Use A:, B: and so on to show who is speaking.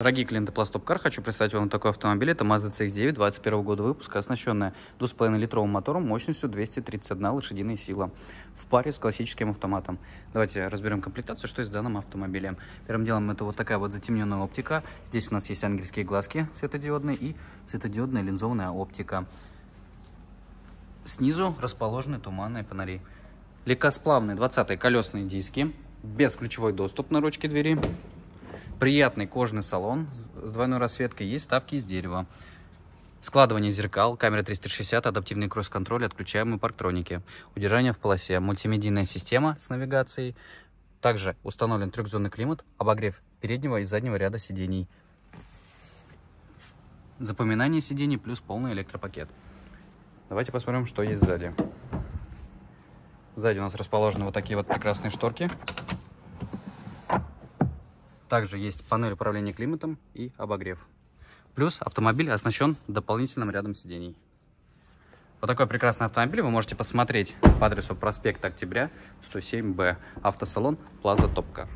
A: Дорогие клиенты Пластопкар, хочу представить вам такой автомобиль. Это Mazda CX-9 2021 года выпуска, оснащенная 2,5-литровым мотором мощностью 231 лошадиная сила в паре с классическим автоматом. Давайте разберем комплектацию, что есть в данном автомобиле. Первым делом это вот такая вот затемненная оптика. Здесь у нас есть ангельские глазки светодиодные и светодиодная линзованная оптика. Снизу расположены туманные фонари. Легкосплавные 20-е колесные диски, без ключевой доступ на ручке двери. Приятный кожный салон с двойной расцветкой, есть ставки из дерева. Складывание зеркал, камера 360, адаптивный кросс-контроль, отключаемые парктроники. Удержание в полосе, мультимедийная система с навигацией. Также установлен трехзонный климат, обогрев переднего и заднего ряда сидений. Запоминание сидений плюс полный электропакет. Давайте посмотрим, что есть сзади. Сзади у нас расположены вот такие вот прекрасные шторки также есть панель управления климатом и обогрев. Плюс автомобиль оснащен дополнительным рядом сидений. Вот такой прекрасный автомобиль вы можете посмотреть по адресу проспект Октября, 107Б, автосалон Плаза Топкар.